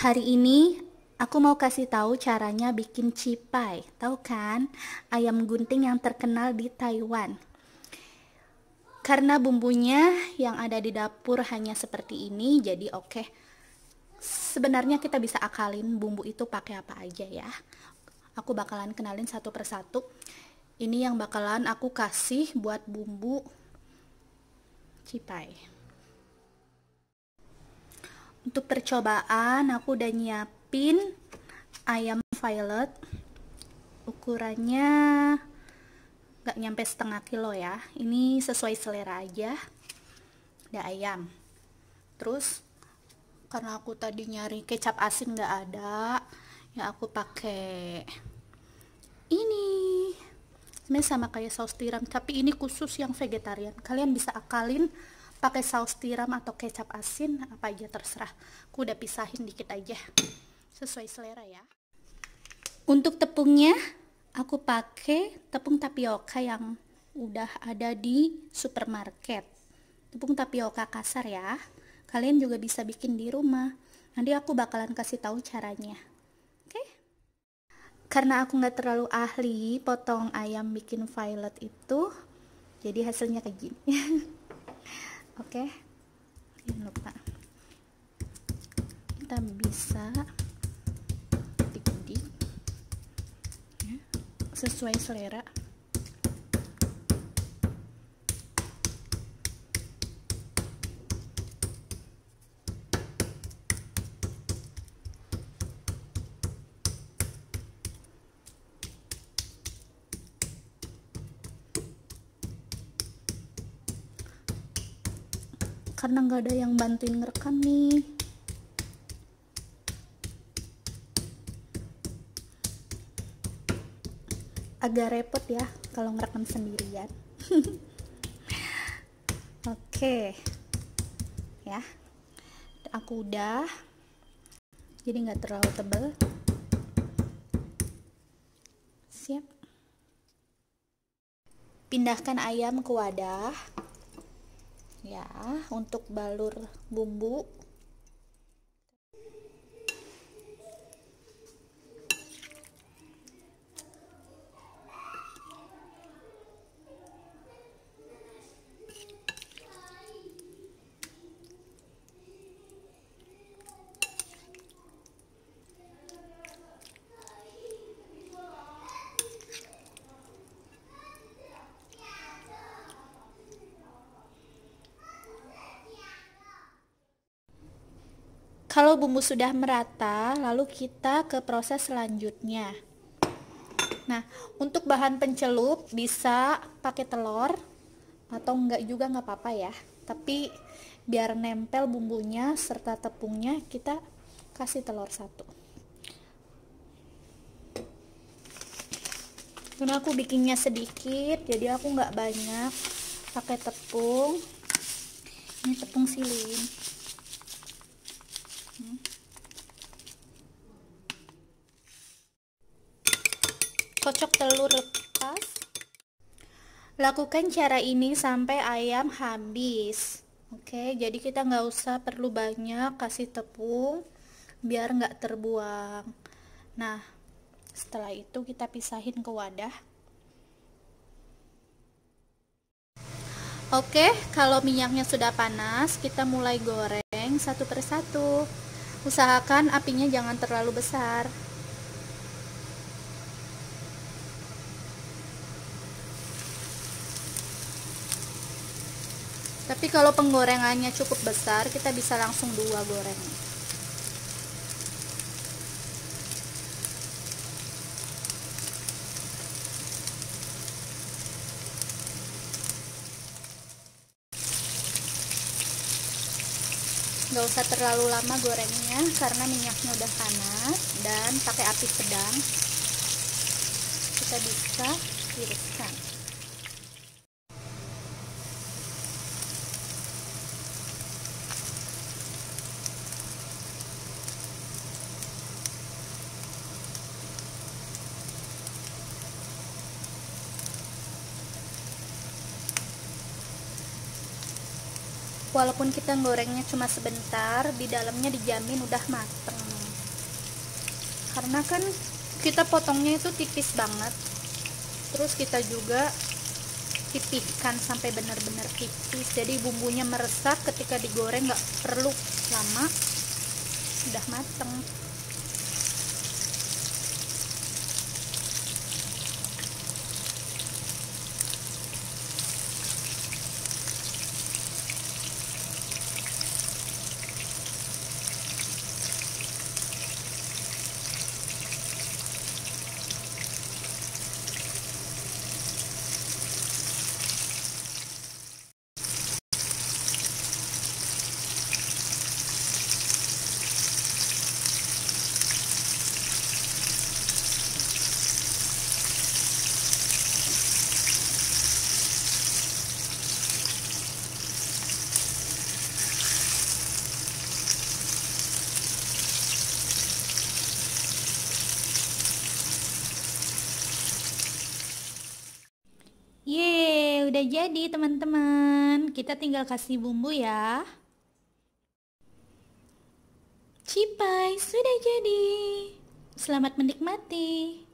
Hari ini aku mau kasih tahu caranya bikin cipai, tahu kan? Ayam gunting yang terkenal di Taiwan. Karena bumbunya yang ada di dapur hanya seperti ini, jadi oke. Okay. Sebenarnya kita bisa akalin bumbu itu pakai apa aja ya. Aku bakalan kenalin satu persatu. Ini yang bakalan aku kasih buat bumbu cipai untuk percobaan aku udah nyiapin ayam violet ukurannya nggak nyampe setengah kilo ya ini sesuai selera aja udah ayam terus karena aku tadi nyari kecap asin nggak ada ya aku pakai ini Ini sama kayak saus tiram tapi ini khusus yang vegetarian kalian bisa akalin pakai saus tiram atau kecap asin apa aja terserah aku udah pisahin dikit aja sesuai selera ya untuk tepungnya aku pakai tepung tapioka yang udah ada di supermarket tepung tapioka kasar ya kalian juga bisa bikin di rumah nanti aku bakalan kasih tahu caranya oke karena aku nggak terlalu ahli potong ayam bikin violet itu jadi hasilnya kayak gini oke jangan lupa kita bisa dik ya, sesuai selera karena nggak ada yang bantuin ngerekam nih agak repot ya kalau ngerekam sendirian oke ya aku udah jadi nggak terlalu tebel. siap pindahkan ayam ke wadah ya untuk balur bumbu Kalau bumbu sudah merata, lalu kita ke proses selanjutnya. Nah, untuk bahan pencelup bisa pakai telur atau enggak juga enggak apa-apa ya. Tapi biar nempel bumbunya serta tepungnya kita kasih telur satu. karena aku bikinnya sedikit jadi aku enggak banyak pakai tepung ini tepung silin telur lepas. Lakukan cara ini sampai ayam habis. Oke, jadi kita nggak usah perlu banyak kasih tepung biar nggak terbuang. Nah, setelah itu kita pisahin ke wadah. Oke, kalau minyaknya sudah panas, kita mulai goreng satu persatu. Usahakan apinya jangan terlalu besar. tapi kalau penggorengannya cukup besar kita bisa langsung dua goreng Gak usah terlalu lama gorengnya karena minyaknya udah panas dan pakai api sedang kita bisa tiriskan walaupun kita gorengnya cuma sebentar di dalamnya dijamin udah mateng karena kan kita potongnya itu tipis banget terus kita juga pipihkan sampai benar-benar tipis jadi bumbunya meresap ketika digoreng nggak perlu lama udah mateng udah jadi teman-teman. Kita tinggal kasih bumbu ya. Cipai sudah jadi. Selamat menikmati.